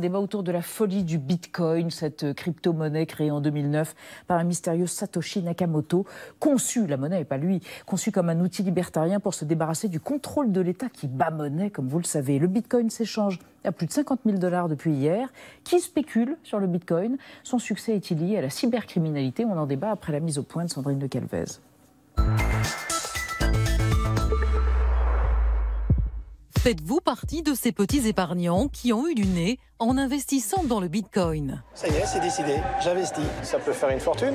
Débat autour de la folie du Bitcoin, cette euh, crypto-monnaie créée en 2009 par un mystérieux Satoshi Nakamoto, conçu, la monnaie n'est pas lui, conçu comme un outil libertarien pour se débarrasser du contrôle de l'État qui bat monnaie, comme vous le savez. Le Bitcoin s'échange à plus de 50 000 dollars depuis hier. Qui spécule sur le Bitcoin Son succès est-il lié à la cybercriminalité On en débat après la mise au point de Sandrine de Calvez. Faites-vous partie de ces petits épargnants qui ont eu du nez en investissant dans le Bitcoin Ça y est, c'est décidé, j'investis, ça peut faire une fortune.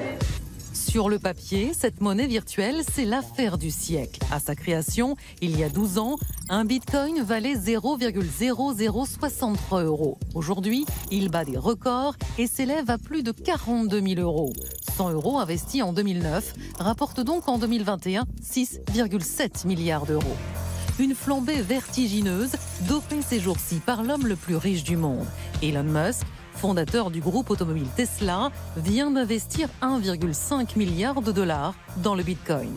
Sur le papier, cette monnaie virtuelle, c'est l'affaire du siècle. À sa création, il y a 12 ans, un bitcoin valait 0,0063 euros. Aujourd'hui, il bat des records et s'élève à plus de 42 000 euros. 100 euros investis en 2009 rapportent donc en 2021 6,7 milliards d'euros une flambée vertigineuse dopée ces jours-ci par l'homme le plus riche du monde. Elon Musk, fondateur du groupe automobile Tesla, vient d'investir 1,5 milliard de dollars dans le Bitcoin.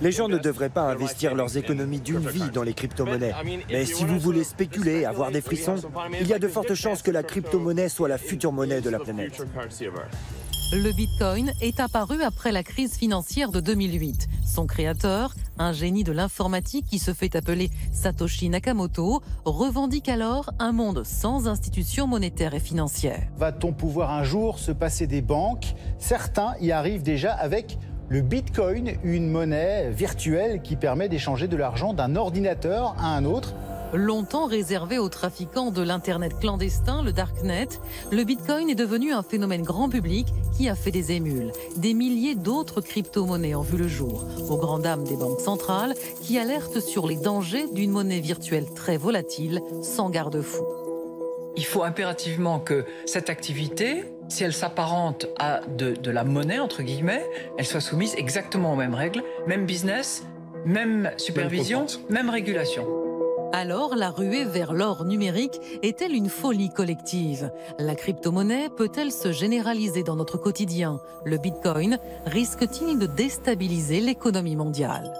Les gens ne devraient pas investir leurs économies d'une vie dans les crypto-monnaies. Mais si vous voulez spéculer, avoir des frissons, il y a de fortes chances que la crypto-monnaie soit la future monnaie de la planète. Le Bitcoin est apparu après la crise financière de 2008. Son créateur, un génie de l'informatique qui se fait appeler Satoshi Nakamoto, revendique alors un monde sans institutions monétaires et financières. Va-t-on pouvoir un jour se passer des banques Certains y arrivent déjà avec le Bitcoin, une monnaie virtuelle qui permet d'échanger de l'argent d'un ordinateur à un autre longtemps réservé aux trafiquants de l'Internet clandestin, le Darknet, le Bitcoin est devenu un phénomène grand public qui a fait des émules. Des milliers d'autres crypto-monnaies ont vu le jour, aux grandes dames des banques centrales qui alertent sur les dangers d'une monnaie virtuelle très volatile, sans garde-fou. Il faut impérativement que cette activité, si elle s'apparente à de, la monnaie, entre guillemets, elle soit soumise exactement aux mêmes règles, même business, même supervision, même régulation. Alors, la ruée vers l'or numérique est-elle une folie collective La crypto-monnaie peut-elle se généraliser dans notre quotidien Le bitcoin risque-t-il de déstabiliser l'économie mondiale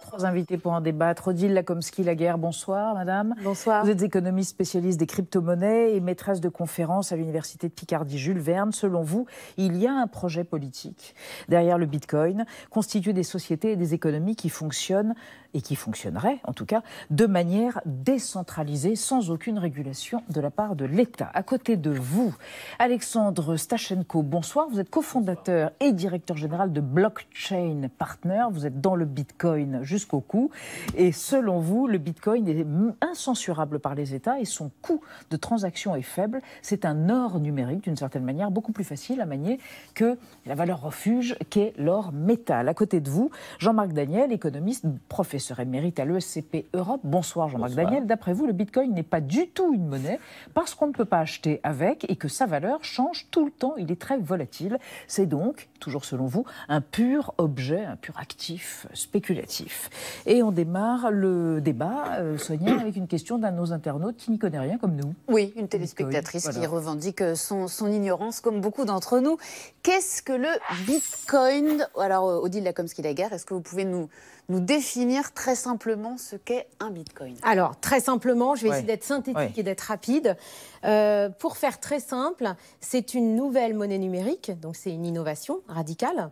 Trois invités pour en débattre. Odile la laguerre bonsoir madame. Bonsoir. Vous êtes économiste spécialiste des crypto-monnaies et maîtresse de conférences à l'université de Picardie Jules Verne. Selon vous, il y a un projet politique derrière le bitcoin, constitué des sociétés et des économies qui fonctionnent et qui fonctionnerait, en tout cas, de manière décentralisée, sans aucune régulation de la part de l'État. À côté de vous, Alexandre Stachenko, bonsoir. Vous êtes cofondateur et directeur général de Blockchain Partner. Vous êtes dans le Bitcoin jusqu'au coup Et selon vous, le Bitcoin est incensurable par les États et son coût de transaction est faible. C'est un or numérique, d'une certaine manière, beaucoup plus facile à manier que la valeur refuge qu'est l'or métal. À côté de vous, Jean-Marc Daniel, économiste, professeur serait mérite à l'ESCP Europe. Bonsoir Jean-Marc Daniel. D'après vous, le Bitcoin n'est pas du tout une monnaie parce qu'on ne peut pas acheter avec et que sa valeur change tout le temps. Il est très volatile. C'est donc, toujours selon vous, un pur objet, un pur actif spéculatif. Et on démarre le débat, euh, Sonia, avec une question d'un de nos internautes qui n'y connaît rien comme nous. Oui, une téléspectatrice qui revendique euh, son, son ignorance comme beaucoup d'entre nous. Qu'est-ce que le Bitcoin Alors, euh, Odile la laguerre est-ce que vous pouvez nous nous définir très simplement ce qu'est un bitcoin Alors, très simplement, je vais essayer d'être synthétique et d'être rapide. Euh, pour faire très simple, c'est une nouvelle monnaie numérique, donc c'est une innovation radicale.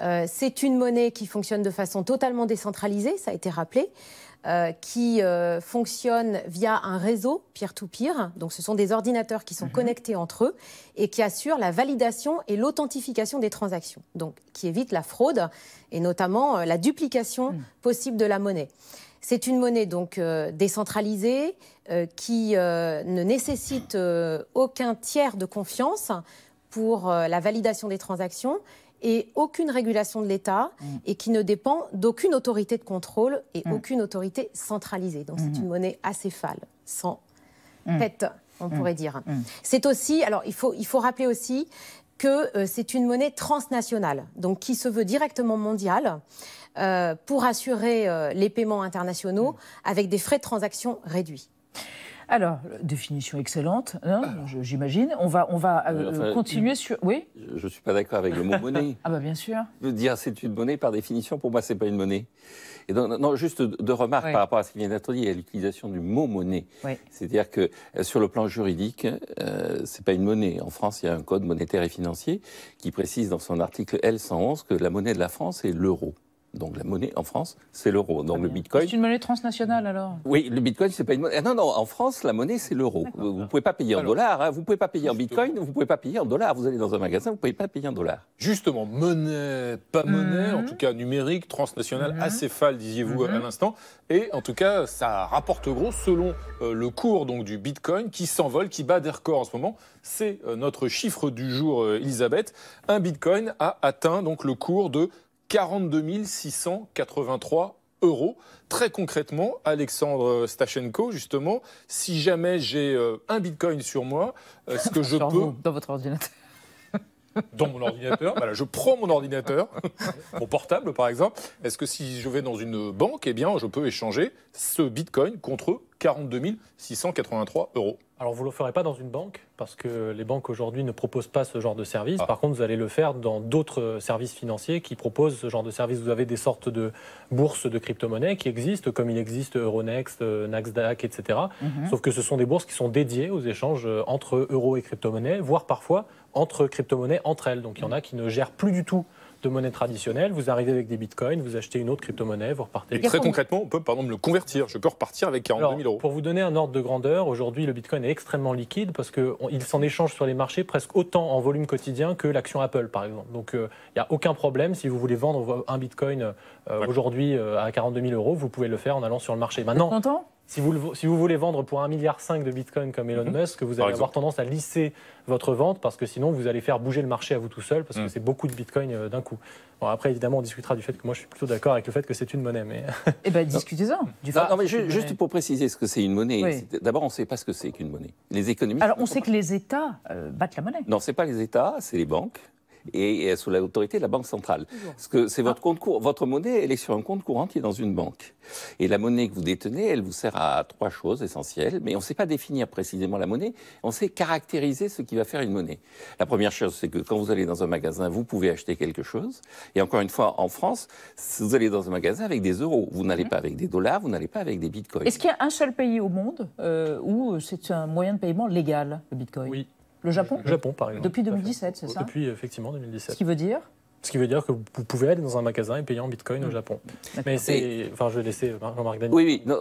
Euh, c'est une monnaie qui fonctionne de façon totalement décentralisée, ça a été rappelé. Euh, qui euh, fonctionne via un réseau peer-to-peer. Donc, ce sont des ordinateurs qui sont mhm. connectés entre eux et qui assurent la validation et l'authentification des transactions. Donc, qui évite la fraude et notamment euh, la duplication mhm. possible de la monnaie. C'est une monnaie donc décentralisée qui ne nécessite aucun tiers de confiance pour la validation des transactions et aucune régulation de l'État mm. et qui ne dépend d'aucune autorité de contrôle et mm. aucune autorité centralisée. Donc c'est mm-hmm. une monnaie acéphale, sans tête, mm. on pourrait dire. C'est aussi, alors il faut, il faut rappeler aussi que euh, c'est une monnaie transnationale, donc qui se veut directement mondiale. Euh, pour assurer euh, les paiements internationaux avec des frais de transaction réduits. Alors, euh, définition excellente, hein, ah. j'imagine. On va, on va euh, euh, continuer sur. Oui Je ne suis pas d'accord avec le mot monnaie. ah, bah bien sûr. Dire c'est une monnaie, par définition, pour moi, ce n'est pas une monnaie. Et non, juste deux remarques par rapport à ce qui vient d'être dit à l'utilisation du mot monnaie. C'est-à-dire que sur le plan juridique, euh, ce n'est pas une monnaie. En France, il y a un code monétaire et financier qui précise dans son article L111 que la monnaie de la France est l'euro. Donc la monnaie en France, c'est l'euro. Donc le bitcoin. C'est une monnaie transnationale alors Oui, le bitcoin, c'est pas une monnaie. Ah, non, non, en France, la monnaie, c'est l'euro. Vous ne pouvez pas payer en dollars, hein. vous ne pouvez pas payer en bitcoin, vous ne pouvez pas payer en dollars. Vous allez dans un magasin, vous ne pouvez pas payer en dollars. Justement, monnaie, pas monnaie, en mhm. tout cas numérique, transnationale, mhm. assez acéphale, disiez-vous mhm. à l'instant. Et en tout cas, ça rapporte gros selon euh, le cours donc, du bitcoin qui s'envole, qui bat des records en ce moment. C'est euh, notre chiffre du jour, euh, Elisabeth. Un bitcoin a atteint donc le cours de 42 683 euros. Très concrètement, Alexandre Stachenko, justement, si jamais j'ai euh, un bitcoin sur moi, est euh, ce que je peux. Dans votre ordinateur dans mon ordinateur. Voilà, je prends mon ordinateur, mon portable par exemple. Est-ce que si je vais dans une banque, eh bien, je peux échanger ce bitcoin contre 42 683 euros alors vous ne le ferez pas dans une banque, parce que les banques aujourd'hui ne proposent pas ce genre de service. Ah. Par contre, vous allez le faire dans d'autres euh, services financiers qui proposent ce genre de service. Vous avez des sortes de bourses de crypto-monnaies qui existent, comme il existe Euronext, euh, Naxdaq, etc. Mhm. Sauf que ce sont des bourses qui sont dédiées aux échanges euh, entre euros et crypto-monnaies, voire parfois entre crypto-monnaies entre elles. Donc il y en a qui ne gèrent plus du tout de monnaie traditionnelle, vous arrivez avec des bitcoins, vous achetez une autre crypto-monnaie, vous repartez. Et très concrètement, on peut par exemple le convertir. Je peux repartir avec 42 000 euros. Pour vous donner un ordre de grandeur, aujourd'hui le bitcoin est extrêmement liquide parce qu'il s'en échange sur les marchés presque autant en volume quotidien que l'action Apple par exemple. Donc euh, il n'y a aucun problème si vous voulez vendre un bitcoin euh, aujourd'hui euh, à 42 000 euros, vous pouvez le faire en allant sur le marché. Maintenant, si vous, voulez vendre pour 1,5 milliard de bitcoin comme Elon mhm. Musk, vous allez avoir tendance à lisser votre vente parce que sinon vous allez faire bouger le marché à vous tout seul parce que mhm. c'est beaucoup de bitcoin euh, d'un coup. Bon, après, évidemment, on discutera du fait que moi je suis plutôt d'accord avec le fait que c'est une monnaie. Mais... Eh bien, discutez-en. juste, pour préciser ce que c'est une monnaie, d'abord, on ne sait pas ce que c'est qu'une monnaie. Les économistes. Alors, on sait que les États euh, battent la monnaie. Non, ce pas les États, c'est les banques et, sous l'autorité de la Banque centrale. que c'est votre ah. compte votre monnaie, elle est sur un compte courant qui est dans une banque. Et la monnaie que vous détenez, elle vous sert à trois choses essentielles, mais on ne sait pas définir précisément la monnaie, on sait caractériser ce qui va faire une monnaie. La première chose, c'est que quand vous allez dans un magasin, vous pouvez acheter quelque chose. Et encore une fois, en France, vous allez dans un magasin avec des euros, vous n'allez mmh. pas avec des dollars, vous n'allez pas avec des bitcoins. Est-ce qu'il y a un seul pays au monde euh, où c'est un moyen de paiement légal, le bitcoin le Japon Japon, par exemple. Depuis 2017, c'est ça Depuis, effectivement, 2017. Ce qui veut dire ce qui veut dire que vous pouvez aller dans un magasin et payer en bitcoin au mm. Japon. Mais c'est. Enfin, je vais laisser Jean-Marc Daniel. Oui, oui.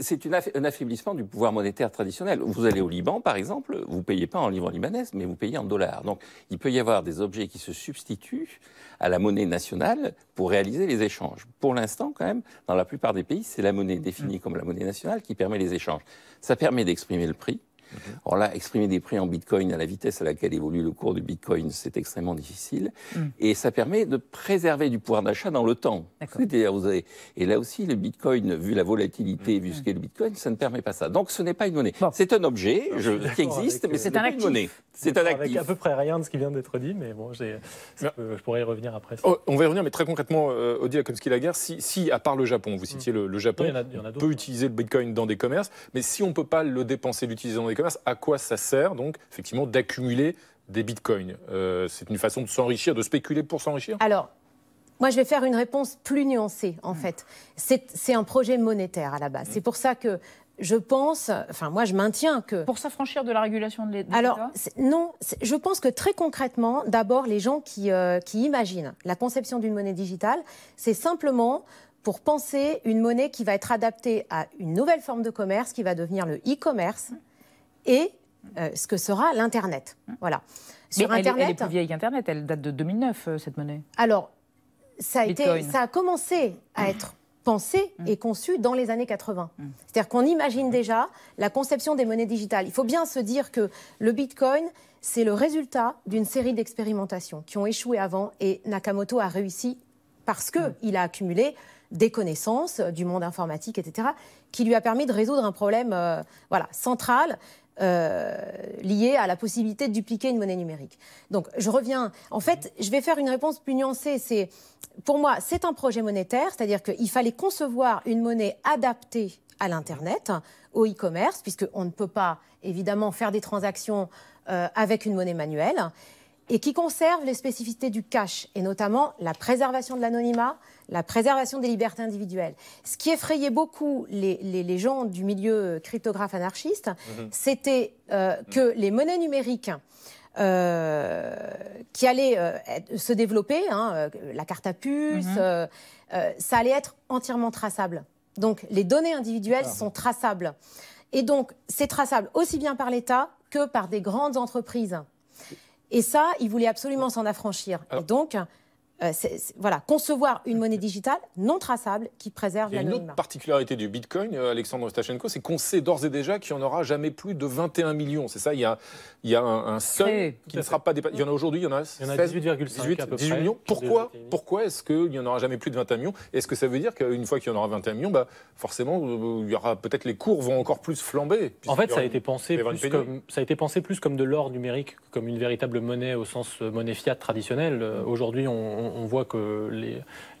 c'est un affaiblissement du pouvoir monétaire traditionnel. Vous allez au Liban, par exemple, vous ne payez pas en livres libanais, mais vous payez en dollars. Donc, il peut y avoir des objets qui se substituent à la monnaie nationale pour réaliser les échanges. Pour l'instant, quand même, dans la plupart des pays, c'est la monnaie définie mm. comme la monnaie nationale qui permet les échanges. Ça permet d'exprimer le prix Mhm. Or là, exprimer des prix en bitcoin à la vitesse à laquelle évolue le cours du bitcoin, c'est extrêmement difficile. Mm. Et ça permet de préserver du pouvoir d'achat dans le temps. Et là aussi, le bitcoin, vu la volatilité, mm. vu ce qu'est le bitcoin, ça ne permet pas ça. Donc ce n'est pas une monnaie. C'est un objet qui existe, mais euh, c'est un actif. une monnaie. C'est un actif. Avec à peu près rien de ce qui vient d'être dit, mais bon, je pourrais y revenir après. Oh, on va y revenir, mais très concrètement, qui qu'il la si, si, à part le Japon, vous mm. citiez le, Japon, peut utiliser le bitcoin dans des commerces, mais si on ne peut pas le dépenser, l'utiliser dans des à quoi ça sert donc effectivement d'accumuler des bitcoins euh, C'est une façon de s'enrichir, de spéculer pour s'enrichir Alors, moi, je vais faire une réponse plus nuancée, en hmm. fait. C'est un projet monétaire à la base. Hmm. C'est pour ça que je pense, enfin moi je maintiens que... Pour s'affranchir de la régulation de l'État Alors non, je pense que très concrètement, d'abord les gens euh, qui, imaginent la conception d'une monnaie digitale, c'est simplement pour penser une monnaie qui va être adaptée à une nouvelle forme de commerce qui va devenir le e-commerce. Hmm et euh, ce que sera l'Internet. Voilà. Sur Internet, elle, est plus vieille qu'Internet, elle date de 2009, euh, cette monnaie. Alors, ça a, été, ça a commencé à être pensé mm. et conçu dans les années 80. Mm. C'est-à-dire qu'on imagine déjà la conception des monnaies digitales. Il faut bien se dire que le Bitcoin, c'est le résultat d'une série d'expérimentations qui ont échoué avant et Nakamoto a réussi parce qu'il mm. a accumulé des connaissances euh, du monde informatique, etc., qui lui a permis de résoudre un problème voilà, central euh, Lié à la possibilité de dupliquer une monnaie numérique. Donc je reviens. En fait, je vais faire une réponse plus nuancée. C'est pour moi, c'est un projet monétaire, c'est-à-dire qu'il fallait concevoir une monnaie adaptée à l'internet, au e-commerce, puisqu'on ne peut pas évidemment faire des transactions euh, avec une monnaie manuelle et qui conserve les spécificités du cash, et notamment la préservation de l'anonymat, la préservation des libertés individuelles. Ce qui effrayait beaucoup les, gens du milieu euh, cryptographe anarchiste, mhm. c'était euh, mhm. que les monnaies numériques euh, qui allaient se développer, hein, la carte à puce, mhm. ça allait être entièrement traçable. Donc les données individuelles ah. sont traçables. Et donc c'est traçable aussi bien par l'État que par des grandes entreprises. Et ça, ils voulaient absolument s'en affranchir. Et donc euh, voilà, concevoir une monnaie digitale non traçable qui préserve la Une autre particularité du Bitcoin, euh, Alexandre Ostachenko, c'est qu'on sait d'ores et déjà qu'il n'y en aura jamais plus de 21 millions. C'est ça, il y a, il y a un, seuil qui ne sera pas dépassé. Il y en a aujourd'hui, il y en a, 18,5 18, millions. Pourquoi, pourquoi est-ce qu'il n'y en aura jamais plus de 21 millions Est-ce que ça veut dire qu'une fois qu'il y en aura 21 millions, bah, forcément, euh, il y aura peut-être les cours vont encore plus flamber En fait, ça a, été pensé plus comme, ça a été pensé plus comme de l'or numérique, comme une véritable monnaie au sens monnaie fiat traditionnelle. Aujourd'hui, on on, voit que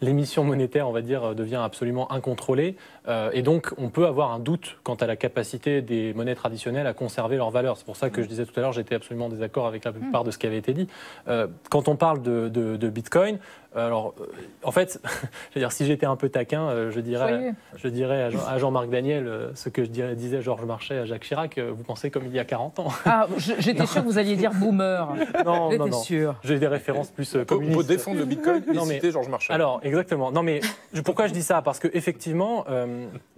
l'émission monétaire, on va dire, devient absolument incontrôlée. Euh, et donc, on peut avoir un doute quant à la capacité des monnaies traditionnelles à conserver leur valeur. C'est pour ça que je disais tout à l'heure, j'étais absolument en désaccord avec la plupart de ce qui avait été dit. Euh, quand on parle de Bitcoin, euh, alors, euh, en fait, je veux dire, si j'étais un peu taquin, euh, je dirais, je dirais à Jean-Marc Daniel ce que disait Georges Marchais à Jacques Chirac, vous pensez comme il y a 40 ans. Ah, j'étais sûr que vous alliez dire boomer. Non, non, non. J'ai des références plus communistes. Pour, défendre le bitcoin, non, mais, Georges Marchais. Alors, exactement. Non, mais pourquoi je dis ça Parce que effectivement,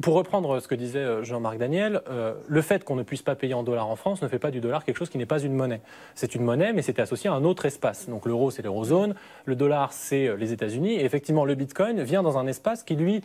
pour reprendre ce que disait Jean-Marc Daniel, le fait qu'on ne puisse pas payer en dollars en France ne fait pas du dollar quelque chose qui n'est pas une monnaie. C'est une monnaie, mais c'était associé à un autre espace. Donc l'euro, c'est l'eurozone. Le dollar, c'est euh, les États-Unis. Et effectivement, le Bitcoin vient dans un espace qui, lui,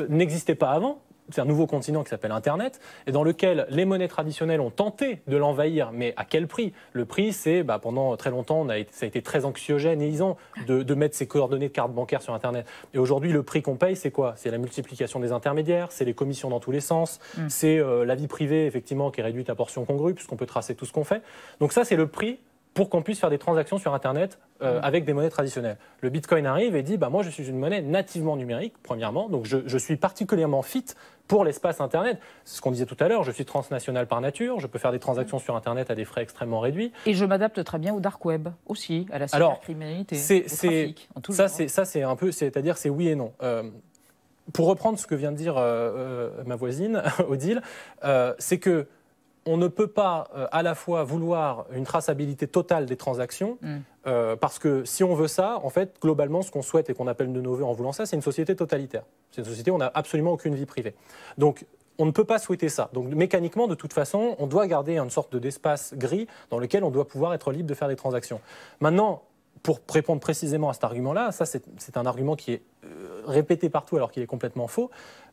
euh, n'existait pas avant. C'est un nouveau continent qui s'appelle Internet et dans lequel les monnaies traditionnelles ont tenté de l'envahir, mais à quel prix Le prix, c'est bah, pendant très longtemps, ça a été très anxiogène et isant de, mettre ses coordonnées de carte bancaire sur Internet. Et aujourd'hui, le prix qu'on paye, c'est quoi C'est la multiplication des intermédiaires, c'est les commissions dans tous les sens, mm. c'est euh, la vie privée, effectivement, qui est réduite à portion congrue, puisqu'on peut tracer tout ce qu'on fait. Donc ça, c'est le prix pour qu'on puisse faire des transactions sur Internet euh, mhm. avec des monnaies traditionnelles. Le Bitcoin arrive et dit, bah, moi je suis une monnaie nativement numérique, premièrement, donc je, suis particulièrement fit pour l'espace Internet. C'est ce qu'on disait tout à l'heure, je suis transnational par nature, je peux faire des transactions sur Internet à des frais extrêmement réduits. Et je m'adapte très bien au dark web aussi, à la cybercriminalité, au trafic, tout ça, c'est, ça c'est un peu, c'est-à-dire c'est oui et non. Euh, pour reprendre ce que vient de dire euh, ma voisine, Odile, c'est que on ne peut pas euh, à la fois vouloir une traçabilité totale des transactions, mm. euh, parce que si on veut ça, en fait, globalement, ce qu'on souhaite et qu'on appelle de nos voeux en voulant ça, c'est une société totalitaire. C'est une société où on n'a absolument aucune vie privée. Donc, on ne peut pas souhaiter ça. Donc mécaniquement, de toute façon, on doit garder une sorte d'espace gris dans lequel on doit pouvoir être libre de faire des transactions. Maintenant, pour répondre précisément à cet argument-là, ça c'est un argument qui est euh, répété partout alors qu'il est complètement faux,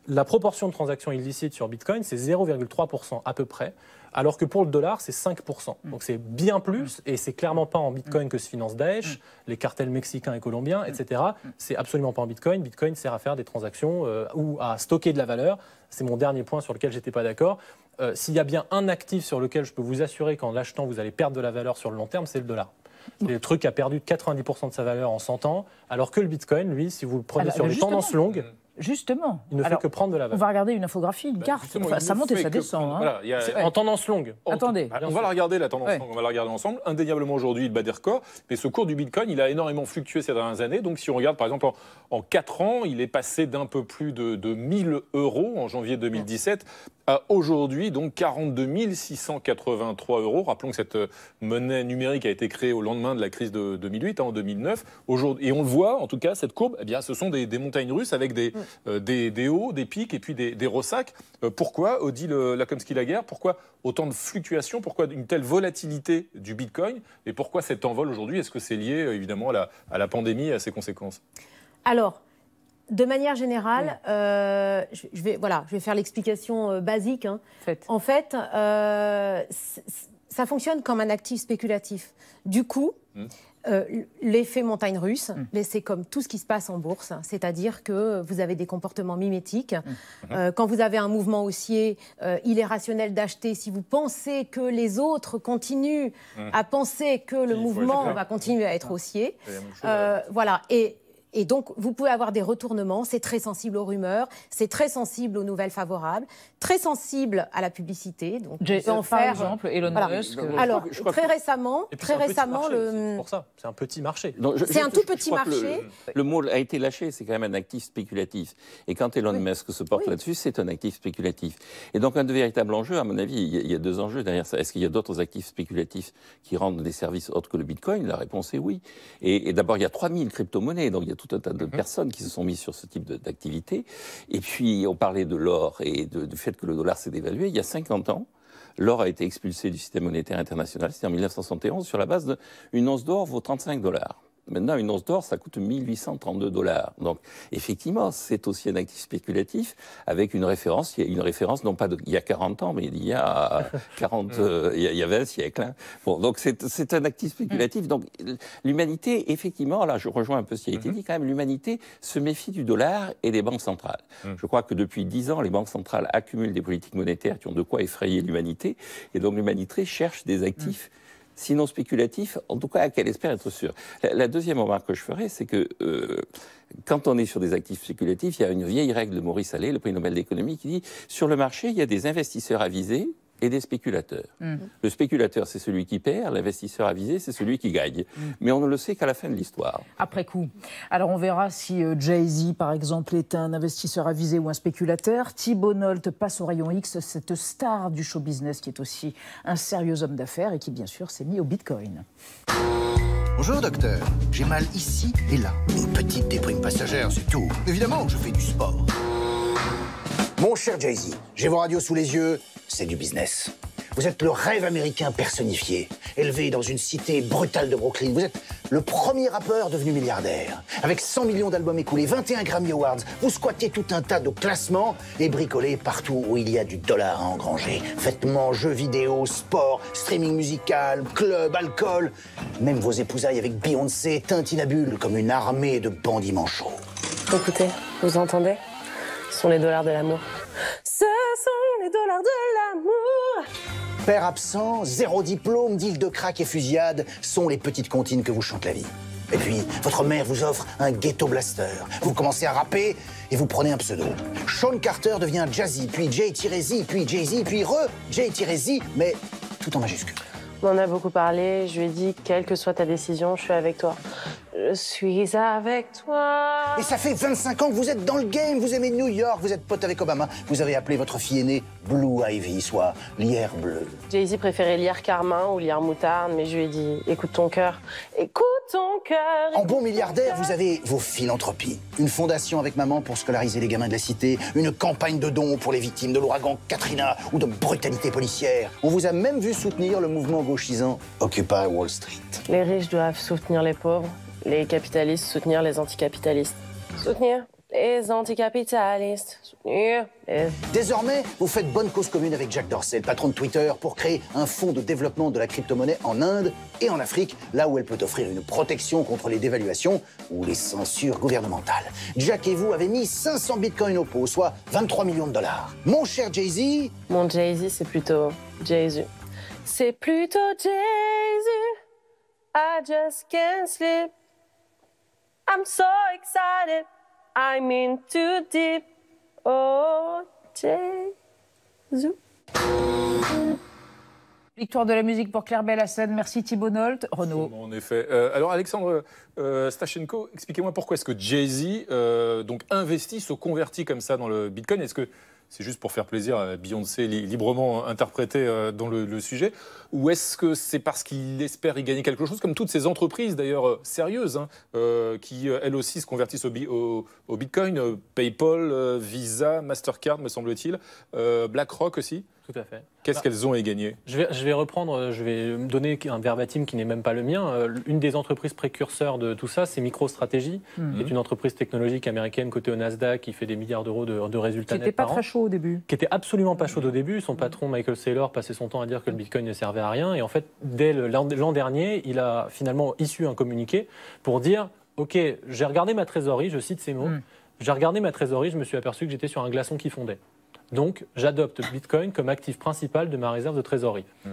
la proportion de transactions illicites sur Bitcoin, c'est 0,3% à peu près, alors que pour le dollar, c'est 5%. Mm. Donc c'est bien plus, mm. et c'est clairement pas en Bitcoin mm. que se finance Daesh, les cartels mexicains et colombiens, etc. C'est absolument pas en Bitcoin. Bitcoin sert à faire des transactions euh, ou à stocker de la valeur. C'est mon dernier point sur lequel j'étais pas d'accord. Euh, s'il y a bien un actif sur lequel je peux vous assurer qu'en l'achetant, vous allez perdre de la valeur sur le long terme, c'est le dollar. Le truc a perdu 90% de sa valeur en 100 ans, alors que le Bitcoin, lui, si vous le prenez ah bah, sur des bah tendances longues, mm. Justement. Il ne fait que prendre de la valeur. On va regarder une infographie, une bah, carte. ça monte et ça descend. Hein. en tendance longue. Bah, Attendez. on va la regarder, la tendance On va la regarder ensemble. Indéniablement, aujourd'hui, il bat des records. Mais ce cours du Bitcoin, il a énormément fluctué ces dernières années. Donc, si on regarde, par exemple, en, en 4 ans, il est passé d'un peu plus de, de 1000 euros en janvier 2017 à aujourd'hui, donc 42 683 euros. Rappelons que cette euh, monnaie numérique a été créée au lendemain de la crise de 2008, hein, en 2009. et on le voit, en tout cas, cette courbe, eh bien, ce sont des, montagnes russes avec des, mm. Euh, des, hauts, des pics et puis des, des ressacs. Euh, pourquoi, Odile la guerre, pourquoi autant de fluctuations, pourquoi une telle volatilité du Bitcoin et pourquoi cet envol aujourd'hui Est-ce que c'est lié euh, évidemment à la, pandémie et à ses conséquences Alors, de manière générale, euh, je, vais, voilà, je vais faire l'explication basique. Hein. En fait, ça fonctionne comme un actif spéculatif. Du coup, hum. Euh, l'effet montagne russe, hum. mais c'est comme tout ce qui se passe en bourse, hein. c'est-à-dire que vous avez des comportements mimétiques. Hum. Euh, quand vous avez un mouvement haussier, euh, il est rationnel d'acheter. Si vous pensez que les autres continuent hum. à penser que le mouvement va continuer à être haussier, voilà. Et et donc, vous pouvez avoir des retournements. C'est très sensible aux rumeurs, c'est très sensible aux nouvelles favorables, très sensible à la publicité. Donc, J en par exemple, euh, Elon Musk. Euh, Alors, je très récemment, très récemment, le. C'est pour ça, c'est un petit marché. C'est un tout petit marché. Le, mot a été lâché. C'est quand même un actif spéculatif. Et quand Elon Musk se porte là-dessus, c'est un actif spéculatif. Et donc, un de véritables enjeux, à mon avis, il y a, deux enjeux derrière ça. Est-ce qu'il y a d'autres actifs spéculatifs qui rendent des services autres que le Bitcoin La réponse est oui. Et, d'abord, il y a 3000 crypto-monnaies, donc il y a tout un tas de mhm. personnes qui se sont mises sur ce type d'activité. Et puis, on parlait de l'or et du fait que le dollar s'est dévalué. Il y a 50 ans, l'or a été expulsé du système monétaire international, c'était en 1971, sur la base d'une once d'or vaut 35 dollars. Maintenant, une once d'or, ça coûte 1832 dollars. Donc, effectivement, c'est aussi un actif spéculatif avec une référence, une référence non pas d'il y a 40 ans, mais il y a 40, euh, il y avait 20 siècles. Hein. Bon, donc c'est un actif spéculatif. Mm. Donc, l'humanité, effectivement, là, je rejoins un peu ce qui a été mm-hmm. dit quand même, l'humanité se méfie du dollar et des banques centrales. Mm. Je crois que depuis 10 ans, les banques centrales accumulent des politiques monétaires qui ont de quoi effrayer l'humanité. Et donc, l'humanité cherche des actifs. Mm sinon spéculatif, en tout cas à quel espère être sûr. La, deuxième remarque que je ferai, c'est que euh, quand on est sur des actifs spéculatifs, il y a une vieille règle de Maurice Allais, le prix Nobel d'économie, qui dit sur le marché, il y a des investisseurs avisés et des spéculateurs. Mm. Le spéculateur, c'est celui qui perd, l'investisseur avisé, c'est celui qui gagne. Mm. Mais on ne le sait qu'à la fin de l'histoire. Après coup. Alors on verra si euh, Jay-Z, par exemple, est un investisseur avisé ou un spéculateur. Thibault Nolte passe au rayon X, cette star du show business qui est aussi un sérieux homme d'affaires et qui, bien sûr, s'est mis au Bitcoin. Bonjour docteur, j'ai mal ici et là. Une petite déprime passagère, c'est tout. Évidemment, je fais du sport. Mon cher Jay-Z, j'ai vos radios sous les yeux, c'est du business. Vous êtes le rêve américain personnifié, élevé dans une cité brutale de Brooklyn. Vous êtes le premier rappeur devenu milliardaire. Avec 100 millions d'albums écoulés, 21 Grammy Awards, vous squattez tout un tas de classements et bricolez partout où il y a du dollar à engranger. Vêtements, jeux vidéo, sport, streaming musical, club, alcool. Même vos épousailles avec Beyoncé tintinabulent comme une armée de bandits manchots. Écoutez, vous entendez ce sont les dollars de l'amour. Ce sont les dollars de l'amour. Père absent, zéro diplôme, deal de crack et fusillade sont les petites comptines que vous chante la vie. Et puis, votre mère vous offre un ghetto blaster. Vous commencez à rapper et vous prenez un pseudo. Sean Carter devient Jazzy, puis Jay z puis Jay-Z, puis re Jay z mais tout en majuscule. On en a beaucoup parlé. Je lui ai dit, quelle que soit ta décision, je suis avec toi. Je suis avec toi. Et ça fait 25 ans que vous êtes dans le game, vous aimez New York, vous êtes pote avec Obama, vous avez appelé votre fille aînée Blue Ivy, soit lierre bleue. Jay-Z préférait lierre carmin ou lierre moutarde, mais je lui ai dit écoute ton cœur, écoute ton cœur. En bon milliardaire, vous avez vos philanthropies. Une fondation avec maman pour scolariser les gamins de la cité, une campagne de dons pour les victimes de l'ouragan Katrina ou de brutalité policière. On vous a même vu soutenir le mouvement gauchisant Occupy Wall Street. Les riches doivent soutenir les pauvres les capitalistes, soutenir les anticapitalistes. Soutenir les anticapitalistes. Soutenir les... Désormais, vous faites bonne cause commune avec Jack Dorsey, le patron de Twitter, pour créer un fonds de développement de la crypto-monnaie en Inde et en Afrique, là où elle peut offrir une protection contre les dévaluations ou les censures gouvernementales. Jack et vous avez mis 500 bitcoins au pot, soit 23 millions de dollars. Mon cher Jay-Z... Mon Jay-Z, c'est plutôt Jay-Z. C'est plutôt Jay-Z. I just can't sleep. I'm so excited. I'm in too deep. Oh, Victoire de la musique pour Claire scène, Merci Thibault Nolte. Renaud. En effet. Euh, alors Alexandre Stashenko, euh, Stachenko, expliquez-moi pourquoi est-ce que Jay-Z euh, donc investit, se convertit comme ça dans le Bitcoin. Est-ce que c'est juste pour faire plaisir à Beyoncé, librement interprété euh, dans le, sujet Ou est-ce que c'est parce qu'il espère y gagner quelque chose, comme toutes ces entreprises d'ailleurs euh, sérieuses, hein, euh, qui elles aussi se convertissent au, Bitcoin, PayPal, Visa, Mastercard me semble-t-il, BlackRock aussi tout à fait. Qu'est-ce bah, qu'elles ont et gagné je vais, reprendre, euh, je vais me donner un verbatim qui n'est même pas le mien. Euh, une des entreprises précurseurs de tout ça, c'est MicroStrategy, C'est hmm. qui est une entreprise technologique américaine cotée au Nasdaq qui fait des milliards d'euros de, de, résultats Qui n'était pas très chaud au début. Qui était absolument pas chaud au hmm. début. Son hmm. patron, Michael Saylor, passait son temps à dire que le Bitcoin ne servait à rien. Et en fait, dès l'an dernier, il a finalement issu un communiqué pour dire Ok, j'ai regardé ma trésorerie, je cite ces mots, j'ai regardé ma trésorerie, je me suis aperçu que j'étais sur un glaçon qui fondait. Donc, j'adopte Bitcoin comme actif principal de ma réserve de trésorerie. Hmm.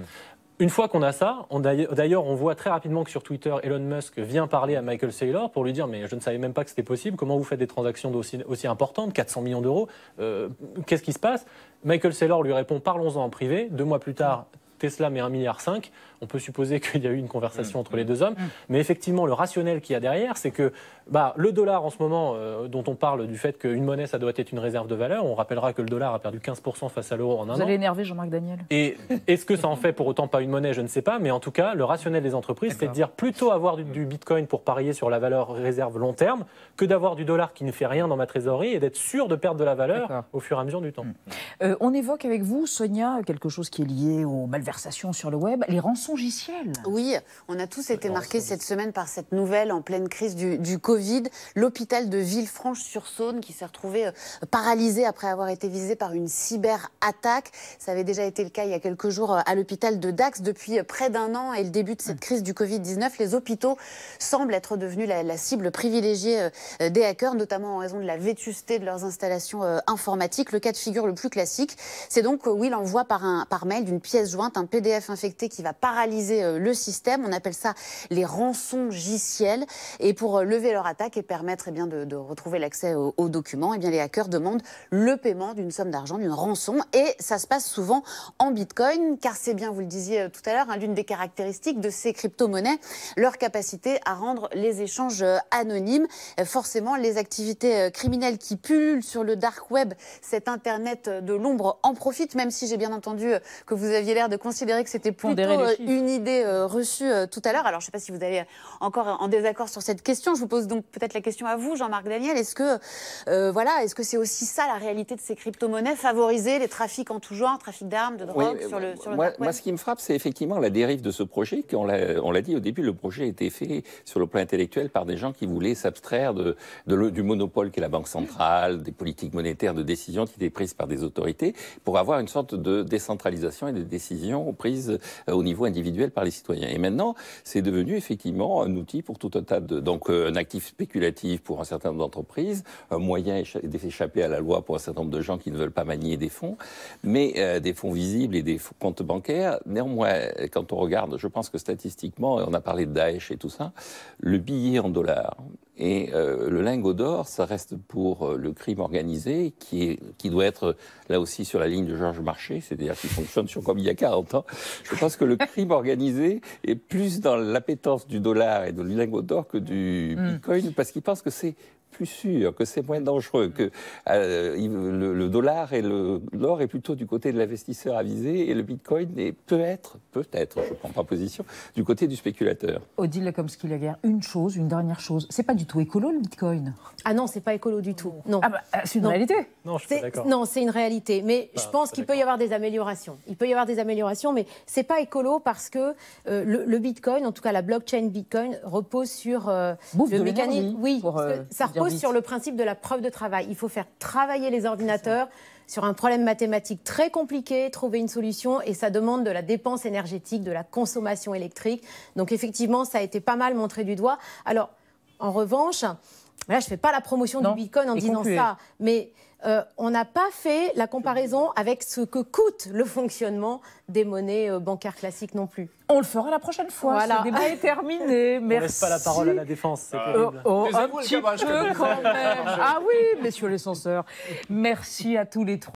Une fois qu'on a ça, d'ailleurs, on voit très rapidement que sur Twitter, Elon Musk vient parler à Michael Saylor pour lui dire Mais je ne savais même pas que c'était possible, comment vous faites des transactions aussi, importantes, 400 millions d'euros, euh, qu'est-ce qui se passe Michael Saylor lui répond Parlons-en en privé. Deux mois plus tard, Tesla met 1,5 milliard, on peut supposer qu'il y a eu une conversation mm, entre les mm, deux hommes. Mm. Mais effectivement, le rationnel qu'il y a derrière, c'est que bah, le dollar en ce moment, euh, dont on parle du fait qu'une monnaie, ça doit être une réserve de valeur, on rappellera que le dollar a perdu 15% face à l'euro en un an. Vous allez énerver Jean-Marc Daniel. Et est-ce que ça en fait pour autant pas une monnaie Je ne sais pas. Mais en tout cas, le rationnel des entreprises, c'est de dire plutôt avoir du, bitcoin pour parier sur la valeur réserve long terme que d'avoir du dollar qui ne fait rien dans ma trésorerie et d'être sûr de perdre de la valeur au fur et à mesure du temps. Euh, on évoque avec vous, Sonia, quelque chose qui est lié aux malversations sur le web, les oui, on a tous été marqués cette semaine par cette nouvelle en pleine crise du, Covid. L'hôpital de Villefranche-sur-Saône qui s'est retrouvé euh, paralysé après avoir été visé par une cyberattaque. Ça avait déjà été le cas il y a quelques jours euh, à l'hôpital de Dax. Depuis euh, près d'un an et le début de cette mm. crise du Covid-19, les hôpitaux semblent être devenus la, cible privilégiée des hackers, notamment en raison de la vétusté de leurs installations informatiques. Le cas de figure le plus classique, c'est donc, oui, l'envoi par, par mail d'une pièce jointe, un PDF infecté qui va paralyser paralyser euh, le système. On appelle ça les rançons JCL. Et pour euh, lever leur attaque et permettre eh bien, de, retrouver l'accès aux, documents, eh bien, les hackers demandent le paiement d'une somme d'argent, d'une rançon. Et ça se passe souvent en bitcoin, car c'est bien, vous le disiez euh, tout à l'heure, hein, l'une des caractéristiques de ces crypto-monnaies, leur capacité à rendre les échanges anonymes. Forcément, les activités criminelles qui pullulent sur le dark web, cet Internet de l'ombre, en profitent, même si j'ai bien entendu que vous aviez l'air de considérer que c'était plutôt une idée euh, reçue euh, tout à l'heure. Alors, je ne sais pas si vous allez encore en désaccord sur cette question. Je vous pose donc peut-être la question à vous, Jean-Marc Daniel. Est-ce que euh, voilà, est-ce que c'est aussi ça la réalité de ces crypto-monnaies, favoriser les trafics en tout genre, trafic d'armes, de drogue sur, le, moi, ce qui me frappe, c'est effectivement la dérive de ce projet. On l'a dit au début, le projet a été fait sur le plan intellectuel par des gens qui voulaient s'abstraire de, du monopole qu'est la Banque centrale, des politiques monétaires, de décisions qui étaient prises par des autorités, pour avoir une sorte de décentralisation et de décisions prises au niveau individuel individuelle par les citoyens. Et maintenant, c'est devenu effectivement un outil pour tout un tas de... Donc euh, un actif spéculatif pour un certain nombre d'entreprises, un moyen d'échapper à la loi pour un certain nombre de gens qui ne veulent pas manier des fonds, mais euh, des fonds visibles et des comptes bancaires. Néanmoins, quand on regarde, je pense que statistiquement, on a parlé de Daesh et tout ça, le billet en dollars et euh, le lingot d'or, ça reste pour euh, le crime organisé, qui, qui doit être euh, là aussi sur la ligne de Georges Marché, c'est-à-dire qui fonctionne sur comme il y a 40 ans. Je pense que le crime organisé est plus dans l'appétence du dollar et du lingot d'or que du hmm. bitcoin, parce qu'il pense que c'est plus sûr, que c'est moins dangereux, que euh, le, dollar et l'or est plutôt du côté de l'investisseur avisé et le bitcoin est peut-être, peut-être, je ne prends pas position, du côté du spéculateur. Odile a dit, une chose, une dernière chose, c'est pas du tout écolo le bitcoin Ah non, c'est pas écolo du tout. Non. Ah bah, euh, c'est une réalité Non, c'est une réalité. Mais je pense qu'il peut y avoir des améliorations. Il peut y avoir des améliorations, mais c'est pas écolo parce que euh, le, bitcoin, en tout cas la blockchain bitcoin, repose sur le mécanisme. Oui, ça sur le principe de la preuve de travail. Il faut faire travailler les ordinateurs sur un problème mathématique très compliqué, trouver une solution, et ça demande de la dépense énergétique, de la consommation électrique. Donc effectivement, ça a été pas mal montré du doigt. Alors, en revanche, là, je ne fais pas la promotion du Bitcoin en disant ça, mais euh, on n'a pas fait la comparaison avec ce que coûte le fonctionnement des monnaies euh, bancaires classiques non plus. On le fera la prochaine fois. Voilà. Ce débat est terminé. Merci. On laisse pas la parole à la défense. Euh, oh, un petit peu quand même. Ah oui, messieurs les censeurs. Merci à tous les trois.